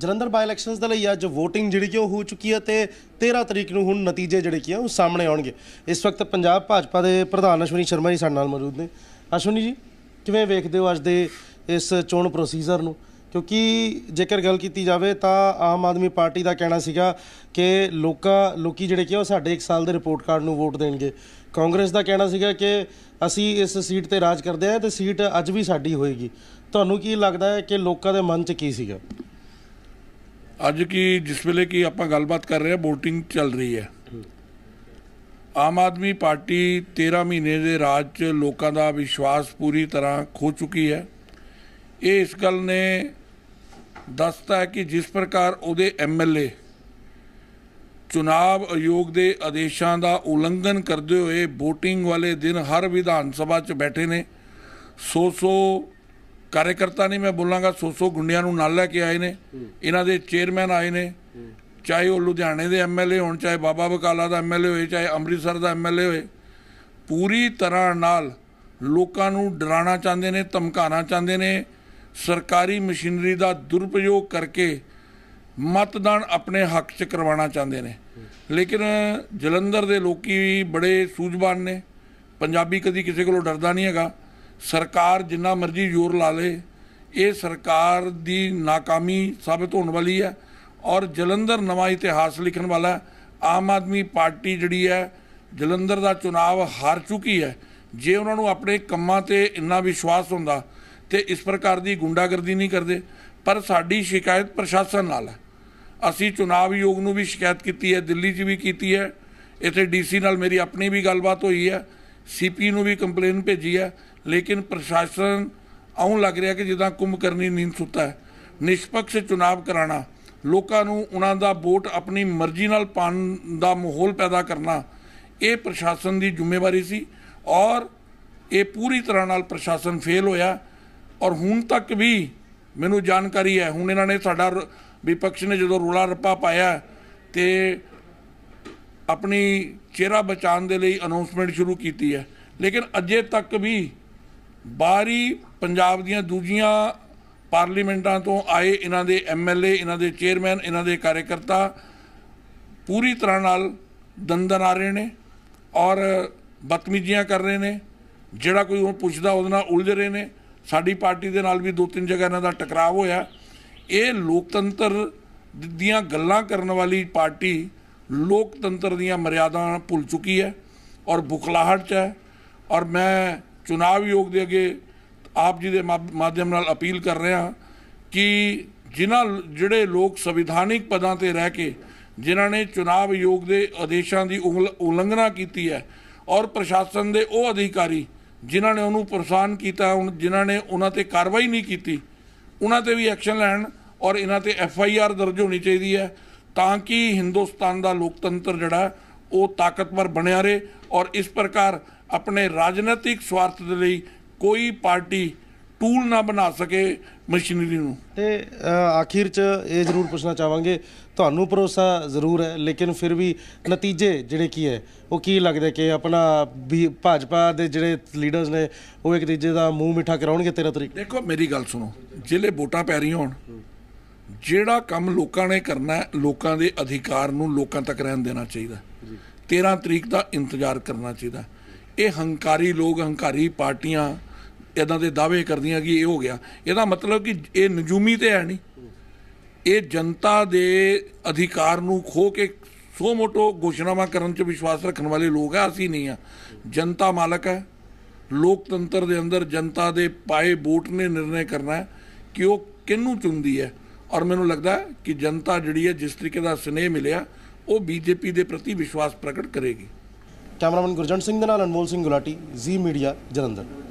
ਜਲੰਧਰ ਬਾਈ elections ਦੇ ਲਈ ਅੱਜ VOTING ਜਿਹੜੀ ਕਿ ਉਹ ਹੋ ਚੁੱਕੀ ਹੈ ਤੇ 13 ਤਰੀਕ ਨੂੰ ਹੁਣ ਨਤੀਜੇ ਜਿਹੜੇ ਕਿ ਆ ਉਹ ਸਾਹਮਣੇ ਆਉਣਗੇ ਇਸ ਵਕਤ ਪੰਜਾਬ ਭਾਜਪਾ ਦੇ ਪ੍ਰਧਾਨ ਅਸ਼ਵਨੀ ਸ਼ਰਮਾ ਜੀ ਸਾਡੇ ਨਾਲ ਮੌਜੂਦ ਨੇ ਅਸ਼ਵਨੀ ਜੀ ਕਿਵੇਂ ਵੇਖਦੇ ਹੋ ਅੱਜ ਦੇ ਇਸ ਚੋਣ ਪ੍ਰੋਸੀਜਰ ਨੂੰ ਕਿਉਂਕਿ ਜੇਕਰ ਗੱਲ ਕੀਤੀ ਜਾਵੇ ਤਾਂ ਆਮ ਆਦਮੀ ਪਾਰਟੀ ਦਾ ਕਹਿਣਾ ਸੀਗਾ ਕਿ ਲੋਕਾਂ ਲੋਕੀ ਜਿਹੜੇ ਕਿ ਉਹ ਸਾਡੇ 1 ਸਾਲ ਦੇ ਰਿਪੋਰਟ ਕਾਰਡ ਨੂੰ ਵੋਟ ਦੇਣਗੇ ਕਾਂਗਰਸ ਦਾ ਕਹਿਣਾ ਸੀਗਾ ਕਿ ਅਸੀਂ ਇਸ ਸੀਟ ਤੇ ਰਾਜ ਕਰਦੇ ਆ ਤੇ ਸੀਟ ਅੱਜ ਵੀ ਸਾਡੀ ਹੋਏਗੀ ਤੁਹਾਨੂੰ ਕੀ ਲੱਗਦਾ ਹੈ ਕਿ ਲੋਕਾਂ ਦੇ ਮਨ 'ਚ ਕੀ ਸੀਗਾ ਅੱਜ ਕੀ ਜਿਸ ਵੇਲੇ ਕੀ ਆਪਾਂ ਗੱਲਬਾਤ ਕਰ ਰਹੇ ਆ VOTING ਚੱਲ ਰਹੀ ਹੈ ਆਮ ਆਦਮੀ ਪਾਰਟੀ 13 ਮਹੀਨੇ ਦੇ ਰਾਜ 'ਚ ਲੋਕਾਂ ਦਾ ਵਿਸ਼ਵਾਸ ਪੂਰੀ ਤਰ੍ਹਾਂ ਖੋ ਚੁੱਕੀ ਹੈ ਇਹ ਇਸ ਗੱਲ ਨੇ ਦੱਸਦਾ ਹੈ ਕਿ ਜਿਸ ਪ੍ਰਕਾਰ ਉਹਦੇ ਐਮਐਲਏ ਚੋਣ ਆਯੋਗ ਦੇ ਆਦੇਸ਼ਾਂ ਦਾ ਉਲੰਘਣ ਕਰਦੇ ਹੋਏ VOTING ਵਾਲੇ ਦਿਨ ਹਰ ਵਿਧਾਨ ਸਭਾ 'ਚ ਬੈਠੇ ਨੇ ਸੋ ਸੋ ਕਾਰਜਕਰਤਾ ਨਹੀਂ ਮੈਂ ਬੋਲਾਂਗਾ 100 ਗੁੰਡਿਆਂ ਨੂੰ ਨਾਲ ਲੈ ਕੇ ਆਏ ਨੇ ਇਹਨਾਂ ਦੇ ਚੇਅਰਮੈਨ ਆਏ ਨੇ ਚਾਹੇ ਉਹ ਲੁਧਿਆਣੇ ਦੇ ਐਮਐਲਏ ਹੋਣ ਚਾਹੇ ਬਾਬਾ ਬਕਾਲਾ ਦਾ ਐਮਐਲਏ ਹੋਏ ਚਾਹੇ ਅੰਮ੍ਰਿਤਸਰ ਦਾ ਐਮਐਲਏ ਹੋਏ ਪੂਰੀ ਤਰ੍ਹਾਂ ਨਾਲ ਲੋਕਾਂ ਨੂੰ ਡਰਾਣਾ ਚਾਹੁੰਦੇ ਨੇ ਧਮਕਾਣਾ ਚਾਹੁੰਦੇ ਨੇ ਸਰਕਾਰੀ ਮਸ਼ੀਨਰੀ ਦਾ ਦੁਰਪਯੋਗ ਕਰਕੇ ਮਤਦਾਨ ਆਪਣੇ ਹੱਕ 'ਚ ਕਰਵਾਉਣਾ ਚਾਹੁੰਦੇ ਨੇ ਲੇਕਿਨ ਜਲੰਧਰ ਦੇ ਲੋਕੀ ਬੜੇ ਸੂਝਵਾਨ ਨੇ ਪੰਜਾਬੀ ਕਦੀ ਕਿਸੇ ਕੋਲੋਂ ਡਰਦਾ ਨਹੀਂ ਹੈਗਾ ਸਰਕਾਰ ਜਿੰਨਾ ਮਰਜ਼ੀ ਜ਼ੋਰ ਲਾ ਲੇ ਇਹ ਸਰਕਾਰ ਦੀ ناکਾਮੀ ਸਾਬਤ ਹੋਣ ਵਾਲੀ ਹੈ ਔਰ ਜਲੰਧਰ ਨਵਾਂ ਇਤਿਹਾਸ ਲਿਖਣ ਵਾਲਾ ਆਮ ਆਦਮੀ ਪਾਰਟੀ ਜਿਹੜੀ ਹੈ ਜਲੰਧਰ ਦਾ ਚੋਣਾਵ ਹਾਰ ਚੁੱਕੀ ਹੈ ਜੇ ਉਹਨਾਂ ਨੂੰ ਆਪਣੇ ਕੰਮਾਂ ਤੇ ਇੰਨਾ ਵਿਸ਼ਵਾਸ ਹੁੰਦਾ ਤੇ ਇਸ ਪ੍ਰਕਾਰ ਦੀ ਗੁੰਡਾਗਰਦੀ ਨਹੀਂ ਕਰਦੇ ਪਰ ਸਾਡੀ ਸ਼ਿਕਾਇਤ ਪ੍ਰਸ਼ਾਸਨ ਨਾਲ ਹੈ ਅਸੀਂ ਚੋਣਾਵ ਯੋਗ ਨੂੰ ਵੀ ਸ਼ਿਕਾਇਤ ਕੀਤੀ ਹੈ ਦਿੱਲੀ 'ਚ ਵੀ ਕੀਤੀ ਹੈ ਇੱਥੇ ਡੀਸੀ ਨਾਲ ਮੇਰੀ ਆਪਣੀ ਵੀ ਗੱਲਬਾਤ ਹੋਈ ਹੈ ਸੀਪੀ ਨੂੰ ਵੀ ਕੰਪਲੇਨ ਭੇਜੀ ਹੈ ਲੇਕਿਨ ਪ੍ਰਸ਼ਾਸਨ ਆਉਂ ਲੱਗ ਰਿਹਾ ਕਿ ਜਿੱਦਾਂ ਕੁੰਭ ਕਰਨੀ ਨੀਂਦ ਸੁੱਤਾ ਹੈ ਨਿਸ਼ਪਕਸ਼ ਚੁਣਾਵ ਕਰਾਣਾ ਲੋਕਾਂ ਨੂੰ ਉਹਨਾਂ ਦਾ ਵੋਟ ਆਪਣੀ ਮਰਜ਼ੀ ਨਾਲ ਪਾਣ ਦਾ ਮਾਹੌਲ ਪੈਦਾ ਕਰਨਾ ਇਹ ਪ੍ਰਸ਼ਾਸਨ ਦੀ ਜ਼ਿੰਮੇਵਾਰੀ ਸੀ ਔਰ ਇਹ ਪੂਰੀ ਤਰ੍ਹਾਂ ਨਾਲ ਪ੍ਰਸ਼ਾਸਨ ਫੇਲ ਹੋਇਆ ਔਰ ਹੁਣ ਤੱਕ ਵੀ ਮੈਨੂੰ ਜਾਣਕਾਰੀ ਹੈ ਹੁਣ ਇਹਨਾਂ ਨੇ ਸਾਡਾ ਵਿਪਕਸ਼ ਨੇ ਜਦੋਂ ਰੋਲਾ ਰੱਪਾ ਪਾਇਆ ਤੇ ਆਪਣੀ ਚਿਹਰਾ ਬਚਾਉਣ ਦੇ ਲਈ ਅਨਾਉਂਸਮੈਂਟ ਸ਼ੁਰੂ ਕੀਤੀ ਹੈ ਲੇਕਿਨ ਅਜੇ ਤੱਕ ਵੀ ਬਾਹਰੀ ਪੰਜਾਬ ਦੀਆਂ ਦੂਜੀਆਂ ਪਾਰਲੀਮੈਂਟਾਂ ਤੋਂ ਆਏ ਇਹਨਾਂ ਦੇ ਐਮਐਲਏ ਇਹਨਾਂ ਦੇ ਚੇਅਰਮੈਨ ਇਹਨਾਂ ਦੇ ਕਾਰਜਕਰਤਾ ਪੂਰੀ ਤਰ੍ਹਾਂ ਨਾਲ ਦੰਦਨ ਆ ਰਹੇ ਨੇ ਔਰ ਬਤਮੀਜ਼ੀਆਂ ਕਰ ਰਹੇ ਨੇ ਜਿਹੜਾ ਕੋਈ ਉਹ ਪੁੱਛਦਾ ਉਹਦੇ ਨਾਲ ਉਲਝ ਰਹੇ ਨੇ ਸਾਡੀ ਪਾਰਟੀ ਦੇ ਨਾਲ ਵੀ ਦੋ ਤਿੰਨ ਜਗ੍ਹਾ ਇਹਨਾਂ ਦਾ ਟਕਰਾਅ ਹੋਇਆ ਇਹ ਲੋਕਤੰਤਰ ਦੀਆਂ ਗੱਲਾਂ ਕਰਨ ਵਾਲੀ ਪਾਰਟੀ ਲੋਕਤੰਤਰ ਦੀਆਂ ਮਰਿਆਦਾਵਾਂ ਭੁੱਲ ਚੁੱਕੀ ਹੈ ਔਰ ਬੁਖਲਾਹਟ 'ਚ ਹੈ ਔਰ ਮੈਂ ਚੋਣ ਆਯੋਗ ਦੇ ਅੱਗੇ ਆਪ ਜੀ ਦੇ ਮਾਧਿਅਮ ਨਾਲ ਅਪੀਲ ਕਰ ਰਹੇ ਹਾਂ ਕਿ ਜਿਨ੍ਹਾਂ ਜਿਹੜੇ ਲੋਕ ਸੰਵਿਧਾਨਿਕ ਪਦਾਂ ਤੇ ਰਹਿ ਕੇ ਜਿਨ੍ਹਾਂ ਨੇ ਚੋਣ ਆਯੋਗ ਦੇ ਆਦੇਸ਼ਾਂ ਦੀ ਉਲੰਘਣਾ ਕੀਤੀ ਹੈ ਔਰ ਪ੍ਰਸ਼ਾਸਨ ਦੇ ਉਹ ਅਧਿਕਾਰੀ ਜਿਨ੍ਹਾਂ ਨੇ ਉਹਨੂੰ ਪਰੇਸ਼ਾਨ ਕੀਤਾ ਜਿਨ੍ਹਾਂ ਨੇ ਉਹਨਾਂ ਤੇ ਕਾਰਵਾਈ ਨਹੀਂ ਕੀਤੀ ਉਹਨਾਂ ਤੇ ਵੀ ਐਕਸ਼ਨ ਲੈਣ ਔਰ ਇਹਨਾਂ ਤੇ ਐਫ ਆਈ ਆਰ ਦਰਜ ਹੋਣੀ ਚਾਹੀਦੀ ਹੈ ਤਾਂ ਕਿ ਹਿੰਦੁਸਤਾਨ ਦਾ ਲੋਕਤੰਤਰ ਜਿਹੜਾ ਉਹ ਤਾਕਤਵਰ ਬਣਿਆ ਰਹੇ ਔਰ ਇਸ ਪ੍ਰਕਾਰ ਆਪਣੇ ਰਾਜਨੀਤਿਕ ਸਵਾਰਥ ਦੇ ਲਈ ਕੋਈ ਪਾਰਟੀ ਟੂਲ ਨਾ ਬਣਾ ਸਕੇ ਮਸ਼ੀਨਰੀ ਨੂੰ ਤੇ ਆਖਿਰ ਚ ਇਹ ਜ਼ਰੂਰ ਪੁੱਛਣਾ ਚਾਹਾਂਗੇ ਤੁਹਾਨੂੰ ਭਰੋਸਾ ਜ਼ਰੂਰ ਹੈ ਲੇਕਿਨ ਫਿਰ ਵੀ ਨਤੀਜੇ ਜਿਹੜੇ ਕੀ ਹੈ ਉਹ ਕੀ ਲੱਗਦਾ ਕਿ ਆਪਣਾ ਵੀ ਭਾਜਪਾ ਦੇ ਜਿਹੜੇ ਲੀਡਰਸ ਨੇ ਉਹ ਇੱਕ ਦੂਜੇ ਦਾ ਮੂੰਹ ਮਿੱਠਾ ਕਰਾਉਣਗੇ 13 ਤਰੀਕ ਦੇਖੋ ਮੇਰੀ ਗੱਲ ਸੁਣੋ ਜਿਲੇ ਵੋਟਾਂ ਪੈ ਰਹੀਆਂ ਹੋਣ ਜਿਹੜਾ ਕੰਮ ਲੋਕਾਂ ਨੇ ਕਰਨਾ ਲੋਕਾਂ ਦੇ ਅਧਿਕਾਰ ਨੂੰ ਲੋਕਾਂ ਤੱਕ ਰਹਿਣ ਦੇਣਾ ਚਾਹੀਦਾ 13 ਤਰੀਕ ਦਾ ਇੰਤਜ਼ਾਰ ਕਰਨਾ ਚਾਹੀਦਾ ਇਹ ਹੰਕਾਰੀ ਲੋਕ ਹੰਕਾਰੀ ਪਾਰਟੀਆਂ ਇਦਾਂ ਦੇ ਦਾਅਵੇ ਕਰਦੀਆਂ ਕਿ ਇਹ ਹੋ ਗਿਆ ਇਹਦਾ ਮਤਲਬ ਕਿ ਇਹ ਨਜੂਮੀ ਤੇ ਹੈ ਨਹੀਂ ਇਹ ਜਨਤਾ ਦੇ ਅਧਿਕਾਰ ਨੂੰ ਖੋ ਕੇ ਸੋ ਮੋਟੋ ਘੋਸ਼ਣਾਵਾਂ ਕਰਨ 'ਚ ਵਿਸ਼ਵਾਸ ਰੱਖਣ ਵਾਲੇ ਲੋਕ ਆ ਅਸੀਂ ਨਹੀਂ ਆ ਜਨਤਾ ਮਾਲਕ ਹੈ ਲੋਕਤੰਤਰ ਦੇ ਅੰਦਰ ਜਨਤਾ ਦੇ ਪਾਏ ਵੋਟ ਨੇ ਨਿਰਣੇ ਕਰਨਾ ਕਿ ਉਹ ਕਿੰਨੂੰ ਚੁੰਦੀ ਹੈ ਔਰ ਮੈਨੂੰ ਲੱਗਦਾ ਕਿ ਜਨਤਾ ਜਿਹੜੀ ਹੈ ਜਿਸ ਤਰੀਕੇ ਦਾ ਸਨੇਹ ਮਿਲਿਆ ਉਹ ਬੀਜੇਪੀ ਦੇ ਪ੍ਰਤੀ ਵਿਸ਼ਵਾਸ ਪ੍ਰਗਟ ਕਰੇਗੀ ਕੈਮਰਾਮੈਨ ਗੁਰਜੰਟ ਸਿੰਘ ਦੇ ਨਾਲ ਅਨਮੋਲ ਸਿੰਘ ਗੁਲਾਟੀ ਜ਼ੀ ਮੀਡੀਆ ਜਲੰਧਰ